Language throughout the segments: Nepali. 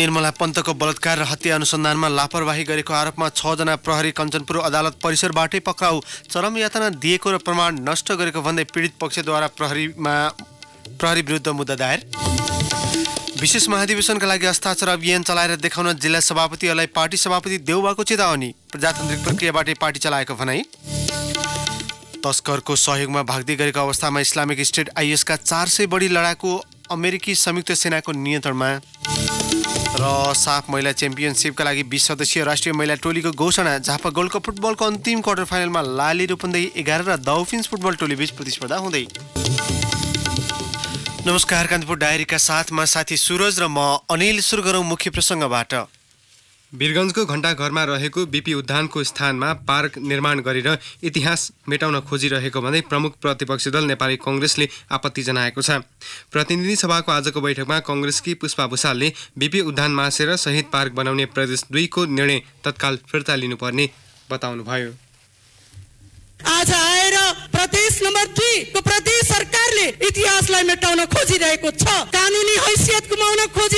निर्मला पन्तको बलात्कार र हत्या अनुसन्धानमा लापरवाही गरेको आरोपमा छजना प्रहरी कञ्चनपुर अदालत परिसरबाटै पक्राउ चरम यातना दिएको र प्रमाण नष्ट गरेको भन्दै पीडित पक्षद्वारा प्रहरीमा प्रहरी विरुद्ध मुद्दा दायर विशेष महाधिवेशनका लागि हस्ताक्षर अभियान चलाएर देखाउन जिल्ला सभापतिहरूलाई पार्टी सभापति देउबाको चेतावनी प्रजातान्त्रिक प्रक्रियाबाटै पार्टी चलाएको भनाई तस्करको सहयोगमा भाग्दै गरेको अवस्थामा इस्लामिक स्टेट आइएसका चार सय बढी लडाकु अमेरिकी संयुक्त सेनाको नियन्त्रणमा र साफ महिला च्याम्पियनसिपका लागि बिस सदस्यीय राष्ट्रिय महिला टोलीको घोषणा झापा गोल्ड कप फुटबलको अन्तिम क्वार्टर फाइनलमा लाली रूपन्देही एघार र दौफिन्स फुटबल टोलीबीच प्रतिस्पर्धा हुँदै नमस्कार कान्तिपुर डायरीका साथमा साथी सुरज र म अनिल सुरु गरौँ मुख्य प्रसङ्गबाट वीरगन्जको घण्टाघरमा रहेको बिपी उद्यानको स्थानमा पार्क निर्माण गरेर इतिहास मेटाउन खोजिरहेको भन्दै प्रमुख प्रतिपक्षी दल नेपाली कङ्ग्रेसले आपत्ति जनाएको छ प्रतिनिधि सभाको आजको बैठकमा कङ्ग्रेसकी पुष्पा भूषालले बिपी उद्यान मासेर शहीद पार्क बनाउने प्रदेश दुईको निर्णय तत्काल फिर्ता लिनुपर्ने बताउनुभयो आज आएर प्रदेश नम्बर दुईको प्रदेश सरकारले इतिहासलाई मेटाउन खोजिरहेको छ कानुनी हैसियत गुमाउन खोजि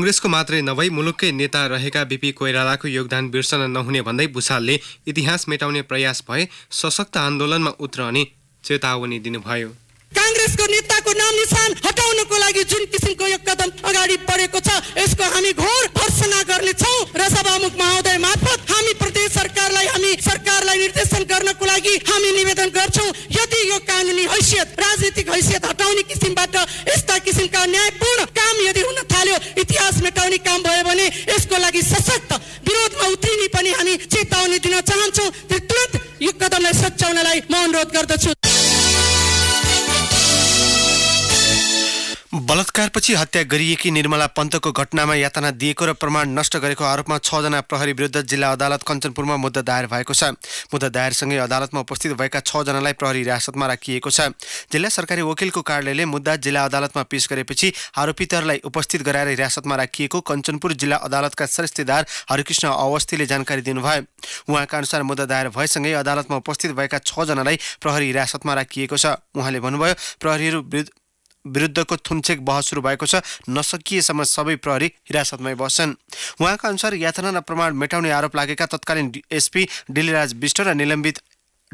कङ्ग्रेसको मात्रै नभई मुलुककै नेता रहेका बिपी कोइरालाको योगदान बिर्सन नहुने भन्दै भूषालले इतिहास मेटाउने प्रयास भए सशक्त आन्दोलनमा उत्रने चेतावनी दिनुभयो काङ्ग्रेसको नेताको नाम निशान हटाउनको लागि जुन किसिमको यो कदम अगाडि बढेको छ यसको हामी घोर भर्सना गर्नेछौँ र सभामुख महोदय मार्फत हामी प्रदेश सरकारलाई हामी सरकारलाई निर्देशन गर्नको लागि हामी निवेदन गर्छौँ यदि यो कानुनी हैसियत राजनीतिक हैसियत हटाउने किसिमबाट यस्ता किसिमका न्यायपूर्ण काम यदि हुन थाल्यो इतिहास हटाउने काम भयो भने यसको लागि सशक्त विरोधमा उत्रिने पनि हामी चेतावनी दिन चाहन्छौँ तुरन्त यो कदमलाई सच्याउनलाई म अनुरोध गर्दछु बलात्कारपछि हत्या गरिएकी निर्मला पन्तको घटनामा यातना दिएको र प्रमाण नष्ट गरेको आरोपमा छजना प्रहरी विरुद्ध जिल्ला अदालत कञ्चनपुरमा मुद्दा दायर भएको छ मुद्दा दायरसँगै अदालतमा उपस्थित भएका छजनालाई प्रहरी हिरासतमा राखिएको छ जिल्ला सरकारी वकिलको कार्यालयले मुद्दा जिल्ला अदालतमा पेश गरेपछि आरोपितहरूलाई उपस्थित गराएर हिरासतमा राखिएको कञ्चनपुर जिल्ला अदालतका सरस्तेदार हरिकृष्ण अवस्थीले जानकारी दिनुभयो उहाँका अनुसार मुद्दा दायर भएसँगै अदालतमा उपस्थित भएका छजनालाई प्रहरी हिरासतमा राखिएको छ उहाँले भन्नुभयो प्रहरीहरू विरुद्धको थुनछेक बहस सुरु भएको छ नसकिएसम्म सबै प्रहरी हिरासतमै बस्छन् उहाँका अनुसार यातना र प्रमाण मेटाउने आरोप लागेका तत्कालीन एसपी डिलिराज विष्ट र निलम्बित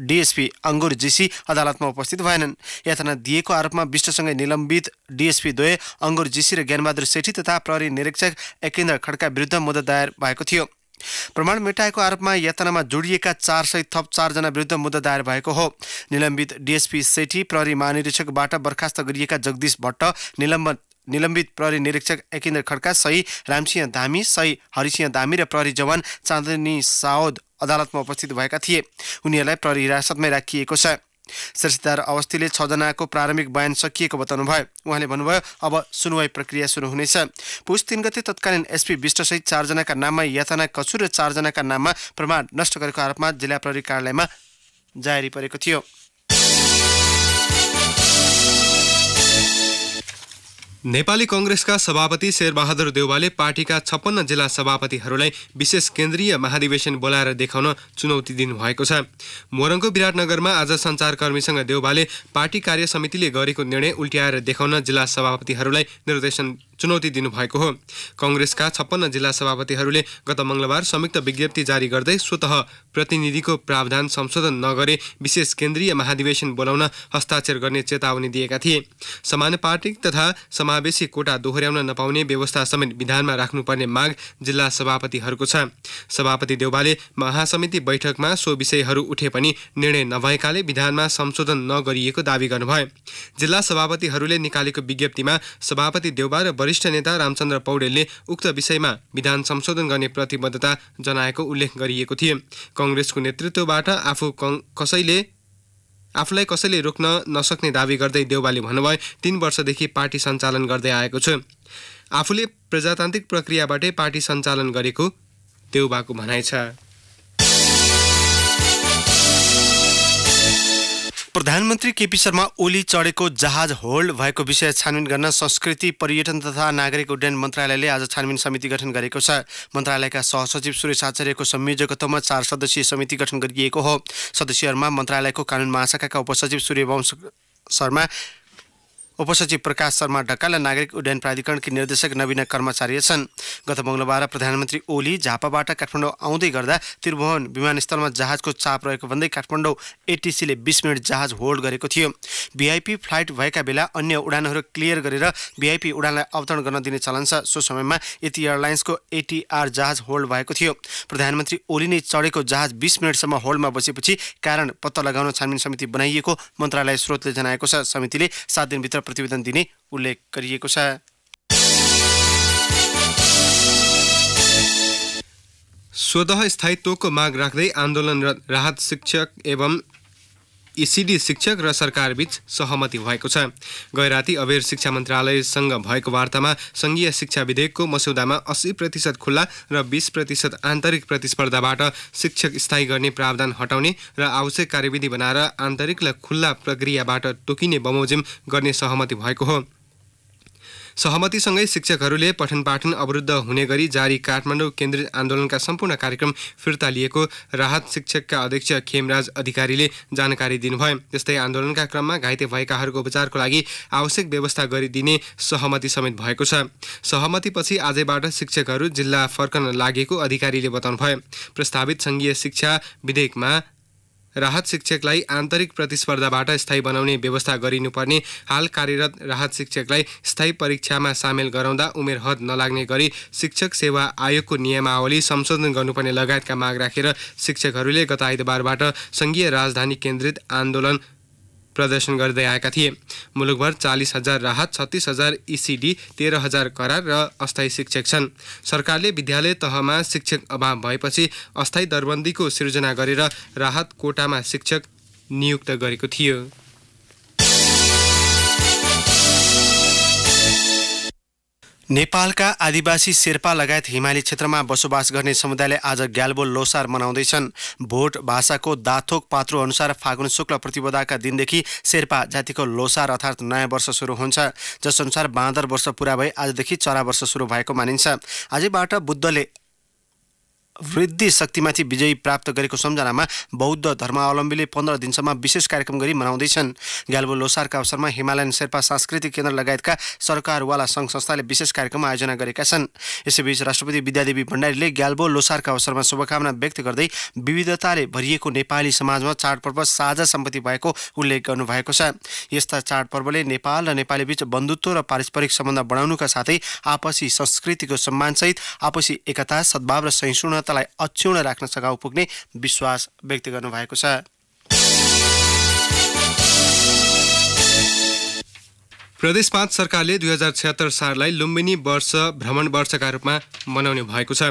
डिएसपी अङ्गुर जिसी अदालतमा उपस्थित भएनन् यातना दिएको आरोपमा विष्टसँगै निलम्बित डिएसपी द्वय अङ्गुर जिसी र ज्ञानबहादुर सेठी तथा प्रहरी निरीक्षक एकेन्द्र खड्का विरुद्ध मुद्दा दायर भएको थियो प्रमाण मेटाएको आरोपमा यातनामा जोडिएका चार सय थप चारजना विरुद्ध मुद्दा दायर भएको हो निलम्बित डिएसपी सेठी प्रहरी महानिरीक्षकबाट बर्खास्त गरिएका जगदीश भट्ट निलम्बन निलम्बित प्रहरी निरीक्षक एकेन्द्र खड्का सही रामसिंह धामी सही हरिसिंह धामी र प्रहरी जवान चाँदनी सावद अदालतमा उपस्थित भएका थिए उनीहरूलाई प्रहरी हिरासतमै राखिएको छ शशीतार अवस्थीले छजनाको प्रारम्भिक बयान सकिएको बताउनुभयो उहाँले भन्नुभयो अब सुनवाई प्रक्रिया सुरु हुनेछ पुस तिन गते तत्कालीन एसपी विष्टसहित चारजनाका नाममा यातना कसुर र चारजनाका नाममा प्रमाण नष्ट गरेको आरोपमा जिल्ला प्रहरी कार्यालयमा जारी परेको थियो नेपाली कङ्ग्रेसका सभापति शेरबहादुर देउवाले पार्टीका छप्पन्न जिल्ला सभापतिहरूलाई विशेष केन्द्रीय महाधिवेशन बोलाएर देखाउन चुनौती दिनुभएको छ मोरङको विराटनगरमा आज सञ्चारकर्मीसँग देउवाले पार्टी कार्य समितिले गरेको निर्णय उल्ट्याएर देखाउन जिल्ला सभापतिहरूलाई निर्देशन चुनौती दिनुभएको हो कङ्ग्रेसका छप्पन्न जिल्ला सभापतिहरूले गत मङ्गलबार संयुक्त विज्ञप्ति जारी गर्दै स्वत प्रतिनिधिको प्रावधान संशोधन नगरे विशेष केन्द्रीय महाधिवेशन बोलाउन हस्ताक्षर गर्ने चेतावनी दिएका थिए समानुपातिक तथा समावेशी कोटा दोहोऱ्याउन नपाउने व्यवस्था समेत विधानमा राख्नुपर्ने माग जिल्ला सभापतिहरूको छ सभापति देउबाले महासमिति बैठकमा सो विषयहरू उठे पनि निर्णय नभएकाले विधानमा संशोधन नगरिएको दावी गर्नुभयो जिल्ला सभापतिहरूले निकालेको विज्ञप्तिमा सभापति देउबा र वरिष्ठ नेता रामचन्द्र पौडेलले उक्त विषयमा विधान संशोधन गर्ने प्रतिबद्धता जनाएको उल्लेख गरिएको थियो कङ्ग्रेसको नेतृत्वबाट आफू कसैले आफूलाई कसैले रोक्न नसक्ने दावी गर्दै देउबाले भन्नुभयो तिन वर्षदेखि पार्टी सञ्चालन गर्दै आएको छु आफूले प्रजातान्त्रिक प्रक्रियाबाटै पार्टी सञ्चालन गरेको देउबाको भनाइ छ प्रधानमन्त्री केपी शर्मा ओली चढेको जहाज होल्ड भएको विषय छानबिन गर्न संस्कृति पर्यटन तथा नागरिक उड्डयन मन्त्रालयले आज छानबिन समिति गठन गरेको छ मन्त्रालयका सहसचिव सुरेश आचार्यको संयोजकत्वमा चार सदस्यीय समिति गठन गरिएको हो सदस्यहरूमा मन्त्रालयको कानुन महाशाखाका उपसचिव सूर्यवंश शर्मा उपसचिव प्रकाश शर्मा ढकाल नागरिक उड्डयन प्राधिकरणकी निर्देशक नवीन कर्मचारी छन् गत मङ्गलबार प्रधानमन्त्री ओली झापाबाट काठमाडौँ आउँदै गर्दा त्रिभुवन विमानस्थलमा जहाजको चाप रहेको भन्दै काठमाडौँ एटिसीले बिस मिनट जहाज होल्ड गरेको थियो भिआइपी फ्लाइट भएका बेला अन्य उडानहरू क्लियर गरेर भिआइपी उडानलाई अवतरण गर्न दिने चलन छ सो समयमा यति एयरलाइन्सको एटिआर जहाज होल्ड भएको थियो प्रधानमन्त्री ओली नै चढेको जहाज बिस मिनटसम्म होल्डमा बसेपछि कारण पत्ता लगाउन छानबिन समिति बनाइएको मन्त्रालय स्रोतले जनाएको छ समितिले सात दिनभित्र प्रतिवेदन दिने उल्लेख गरिएको छ स्वत स्थायित्वको माग राख्दै आन्दोलनरत राहत शिक्षक एवं इसिडी शिक्षक र सरकारबीच सहमति भएको छ गैराती अबेर शिक्षा मन्त्रालयसँग भएको वार्तामा सङ्घीय शिक्षा विधेयकको मस्यौदामा अस्सी प्रतिशत खुल्ला र बिस प्रतिशत आन्तरिक प्रतिस्पर्धाबाट शिक्षक स्थायी गर्ने प्रावधान हटाउने र आवश्यक कार्यविधि बनाएर आन्तरिक र खुल्ला प्रक्रियाबाट तोकिने बमोजिम गर्ने सहमति भएको हो सहमतिसँगै शिक्षकहरूले पठन पाठन अवरुद्ध हुने गरी जारी काठमाडौँ केन्द्रित आन्दोलनका सम्पूर्ण कार्यक्रम फिर्ता लिएको राहत शिक्षकका अध्यक्ष खेमराज अधिकारीले जानकारी दिनुभयो त्यस्तै आन्दोलनका क्रममा घाइते भएकाहरूको उपचारको लागि आवश्यक व्यवस्था गरिदिने सहमति समेत भएको छ सहमतिपछि आजैबाट शिक्षकहरू जिल्ला फर्कन लागेको अधिकारीले बताउनुभयो प्रस्तावित सङ्घीय शिक्षा विधेयकमा राहत शिक्षकलाई आन्तरिक प्रतिस्पर्धाबाट स्थायी बनाउने व्यवस्था गरिनुपर्ने हाल कार्यरत राहत शिक्षकलाई स्थायी परीक्षामा सामेल गराउँदा उमेर हद नलाग्ने गरी शिक्षक सेवा आयोगको नियमावली संशोधन गर्नुपर्ने लगायतका माग राखेर शिक्षकहरूले गत आइतबारबाट सङ्घीय राजधानी केन्द्रित आन्दोलन प्रदर्शन गर्दै आएका थिए मुलुकभर चालिस हजार राहत छत्तिस हजार इसिडी तेह्र हजार करार र अस्थायी शिक्षक छन् सरकारले विद्यालय तहमा शिक्षक अभाव भएपछि अस्थायी दरबन्दीको सिर्जना गरेर राहत कोटामा शिक्षक नियुक्त गरेको थियो नेपालका आदिवासी शेर्पा लगायत हिमाली क्षेत्रमा बसोबास गर्ने समुदायले आज ग्याल्बो लोसार मनाउँदैछन् भोट भाषाको दाथोक पात्रो अनुसार फागुन शुक्ल प्रतिपदाका दिनदेखि शेर्पा जातिको लोसार अर्थात् नयाँ वर्ष सुरु हुन्छ जसअनुसार बाँदर वर्ष पुरा भए आजदेखि चरा वर्ष सुरु भएको मानिन्छ आजैबाट बुद्धले वृद्धि शक्तिमाथि विजय प्राप्त गरेको सम्झनामा बौद्ध धर्मावलम्बीले पन्ध्र दिनसम्म विशेष कार्यक्रम गरी मनाउँदैछन् ग्याल्बो लोसारका अवसरमा हिमालयन शेर्पा सांस्कृतिक केन्द्र लगायतका सरकारवाला सङ्घ संस्थाले विशेष कार्यक्रम आयोजना गरेका छन् यसैबीच राष्ट्रपति विद्यादेवी भण्डारीले ग्याल्बो लोसारका अवसरमा शुभकामना व्यक्त गर्दै विविधताले भरिएको नेपाली समाजमा चाडपर्व साझा सम्पत्ति भएको उल्लेख गर्नुभएको छ यस्ता चाडपर्वले नेपाल र नेपालीबीच बन्धुत्व र पारस्परिक सम्बन्ध बढाउनुका साथै आपसी संस्कृतिको सम्मानसहित आपसी एकता सद्भाव र सहिष्णुता जनतालाई अक्षुण राख्न सघाउ पुग्ने विश्वास व्यक्त गर्नुभएको छ प्रदेश पाँच सरकारले दुई हजार छत्तर साललाई लुम्बिनी वर्ष भ्रमण वर्षका रूपमा मनाउने भएको छ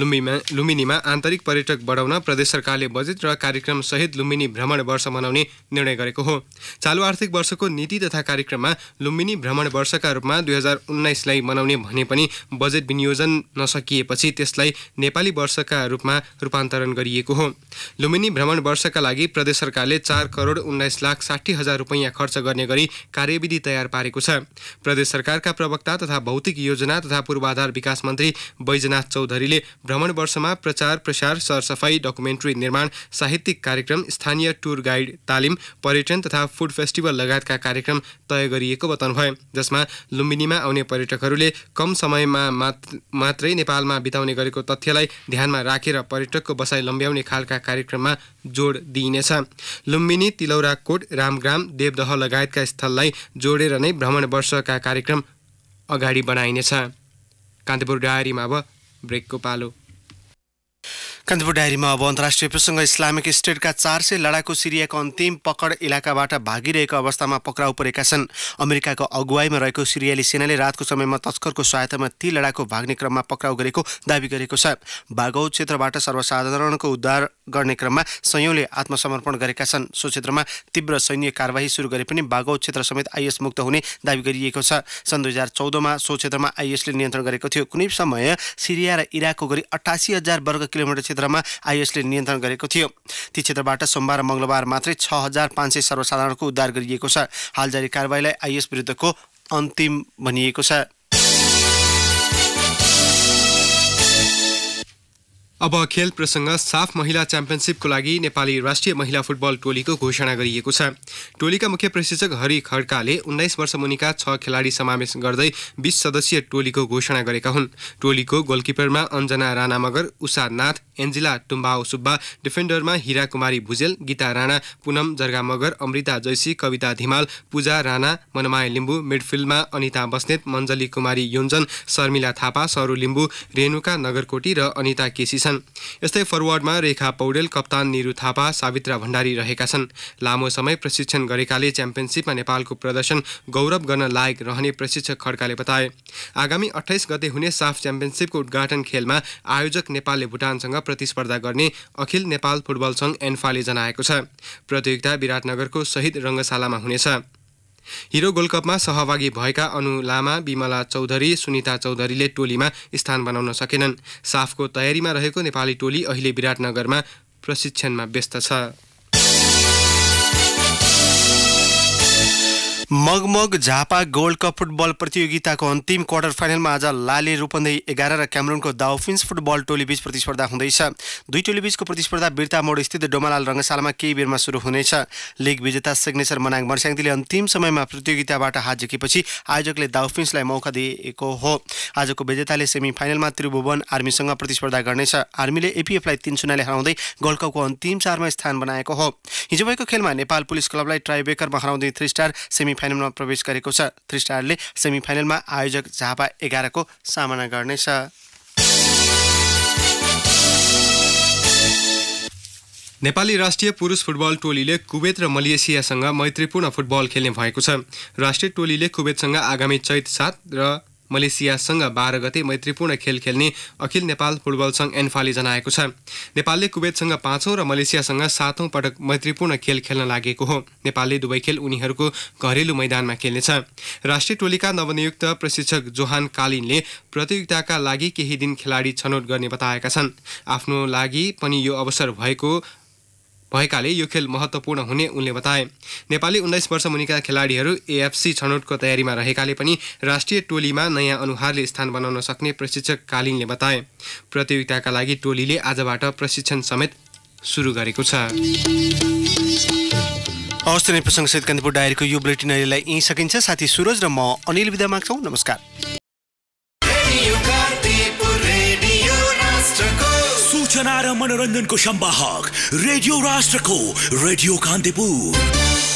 लुम्बिमा लुम्बिनीमा आन्तरिक पर्यटक बढाउन प्रदेश सरकारले बजेट र कार्यक्रमसहित लुम्बिनी भ्रमण वर्ष मनाउने निर्णय गरेको हो चालु आर्थिक वर्षको नीति तथा कार्यक्रममा लुम्बिनी भ्रमण वर्षका रूपमा दुई हजार उन्नाइसलाई मनाउने भने पनि बजेट विनियोजन नसकिएपछि त्यसलाई नेपाली वर्षका रूपमा रूपान्तरण गरिएको हो लुम्बिनी भ्रमण वर्षका लागि प्रदेश सरकारले चार करोड उन्नाइस लाख साठी हजार रुपैयाँ खर्च गर्ने गरी कार्यविधि तयार पारेको छ प्रदेश सरकारका प्रवक्ता तथा भौतिक योजना तथा पूर्वाधार विकास मन्त्री बैजनाथ चौधरीले भ्रमण वर्षमा प्रचार प्रसार सरसफाई डकुमेन्ट्री निर्माण साहित्यिक कार्यक्रम स्थानीय टुर गाइड तालिम पर्यटन तथा फुड फेस्टिभल लगायतका कार्यक्रम तय गरिएको बताउनुभयो जसमा लुम्बिनीमा आउने पर्यटकहरूले कम समयमा मात्रै नेपालमा बिताउने गरेको तथ्यलाई ध्यानमा राखेर पर्यटकको बसाइ लम्ब्याउने खालका कार्यक्रममा जोड दिइनेछ लुम्बिनी तिलौराकोट रामग्राम देवदह लगायतका स्थललाई जोडेर नै नै भ्रमण वर्षका कार्यक्रम अगाडि बढाइनेछ कान्तिपुर डायरीमा अब ब्रेकको पालो कान्तिपुर डायरीमा अब अन्तर्राष्ट्रिय प्रसङ्ग इस्लामिक स्टेटका चार सय लडाकु सिरियाको अन्तिम पकड इलाकाबाट भागिरहेको अवस्थामा पक्राउ परेका छन् अमेरिकाको अगुवाईमा रहेको सिरियाली सेनाले रातको समयमा तस्करको सहायतामा ती लडाकु भाग्ने क्रममा पक्राउ गरेको दावी गरेको छ बागौ क्षेत्रबाट सर्वसाधारणको उद्धार गर्ने क्रममा सयौँले आत्मसमर्पण गरेका छन् सो क्षेत्रमा तीव्र सैन्य कारवाही सुरु गरे पनि बागौ क्षेत्र समेत आइएस मुक्त हुने दावी गरिएको छ सन् दुई हजार चौधमा सो क्षेत्रमा आइएसले नियन्त्रण गरेको थियो कुनै समय सिरिया र इराकको गरी अठासी हजार वर्ग किलोमिटर क्षेत्रमा आइएसले नियन्त्रण गरेको थियो ती क्षेत्रबाट सोमबार र मङ्गलबार मात्रै छ हजार पाँच सय सर्वसाधारणको उद्धार गरिएको छ हाल जारी कारवाहीलाई आइएस विरुद्धको अन्तिम भनिएको छ अब खेल प्रसङ्ग साफ महिला च्याम्पियनसिपको लागि नेपाली राष्ट्रिय महिला फुटबल टोलीको घोषणा गरिएको छ टोलीका मुख्य प्रशिक्षक हरि खड्काले उन्नाइस वर्ष मुनिका छ खेलाडी समावेश गर्दै बिस सदस्यीय टोलीको घोषणा गरेका हुन् टोलीको गोलकिपरमा अञ्जना राणा मगर उषा नाथ एन्जिला टुम्बाओ सुब्बा डिफेन्डरमा हिरा कुमारी भुजेल गीता राणा पुनम जर्गा मगर अमृता जैसी कविता धिमाल पूजा राणा मनमाया लिम्बू मिडफिल्डमा अनिता बस्नेत मञ्जली कुमारी योन्जन शर्मिला थापा सरु लिम्बू रेणुका नगरकोटी र अनिता केसी छन् यस्तै फरवर्डमा रेखा पौडेल कप्तान निरु थापा सावित्रा भण्डारी रहेका छन् लामो समय प्रशिक्षण गरेकाले च्याम्पियनसिपमा नेपालको प्रदर्शन गौरव गर्न लायक रहने प्रशिक्षक खड्काले बताए आगामी अठाइस गते हुने साफ च्याम्पियनसिपको उद्घाटन खेलमा आयोजक नेपालले भुटानसँग प्रतिस्पर्धा गर्ने अखिल नेपाल फुटबल सङ्घ एन्फाले जनाएको छ प्रतियोगिता विराटनगरको शहीद रङ्गशालामा हुनेछ हिरो कपमा सहभागी भएका अनु लामा विमला चौधरी सुनिता चौधरीले टोलीमा स्थान बनाउन सकेनन् साफको तयारीमा रहेको नेपाली टोली अहिले विराटनगरमा प्रशिक्षणमा व्यस्त छ मगमग झापा गोल्ड कप फुटबल प्रतियोगिताको अन्तिम क्वार्टर फाइनलमा आज लाले रूपन्देही एघार र क्यामरुनको दाउफिन्स फुटबल टोलीबीच प्रतिस्पर्धा हुँदैछ दुई टोलीबीचको प्रतिस्पर्धा बिर्ता स्थित डोमालाल रङ्गशालामा केही बेरमा सुरु हुनेछ लिग विजेता सिग्नेचर मनाङ मर्स्याङतीले अन्तिम समयमा प्रतियोगिताबाट हात झिकेपछि आयोजकले दाउफिन्सलाई मौका दिएको हो आजको विजेताले सेमी फाइनलमा त्रिभुवन आर्मीसँग प्रतिस्पर्धा गर्नेछ आर्मीले एपिएफलाई तिन शून्यले हराउँदै गोल्ड कपको अन्तिम चारमा स्थान बनाएको हो हिजो भएको खेलमा नेपाल पुलिस क्लबलाई ट्राइबेकरमा हराउँदै थ्री स्टार सेमी फाइनलमा प्रवेश गरेको छ थ्री स्टारले सेमी फाइनलमा आयोजक झापा एघारको सामना गर्नेछ नेपाली राष्ट्रिय पुरुष फुटबल टोलीले कुवेत र मलेसियासँग मैत्रीपूर्ण फुटबल खेल्ने भएको छ राष्ट्रिय टोलीले कुवेतसँग आगामी चैत सात र मलेसियासँग बाह्र गते मैत्रीपूर्ण खेल खेल्ने अखिल नेपाल फुटबल सङ्घ एन्फाले जनाएको छ नेपालले कुवेतसँग पाँचौँ र मलेसियासँग सातौँ पटक मैत्रीपूर्ण खेल खेल्न लागेको हो नेपालले दुवै खेल उनीहरूको घरेलु मैदानमा खेल्नेछ राष्ट्रिय टोलीका नवनियुक्त प्रशिक्षक जोहान कालिनले प्रतियोगिताका लागि केही दिन खेलाडी छनौट गर्ने बताएका छन् आफ्नो लागि पनि यो अवसर भएको भएकाले यो खेल महत्त्वपूर्ण हुने उनले बताए नेपाली उन्नाइस वर्ष मुनिका खेलाडीहरू एएफसी छनौटको तयारीमा रहेकाले पनि राष्ट्रिय टोलीमा नयाँ अनुहारले स्थान बनाउन सक्ने प्रशिक्षक कालिङले बताए प्रतियोगिताका लागि टोलीले आजबाट प्रशिक्षण समेत सुरु गरेको छ हवस् नै सहित कान्तिपुर डायरीको यो बुलेटिन अहिलेलाई यहीँ सकिन्छ साथी सुरज र म अनिल विदा माग्छौँ नमस्कार रोचनारा मनोरंजन को संवाहक रेडियो राष्ट्र को रेडियो कांतिपुर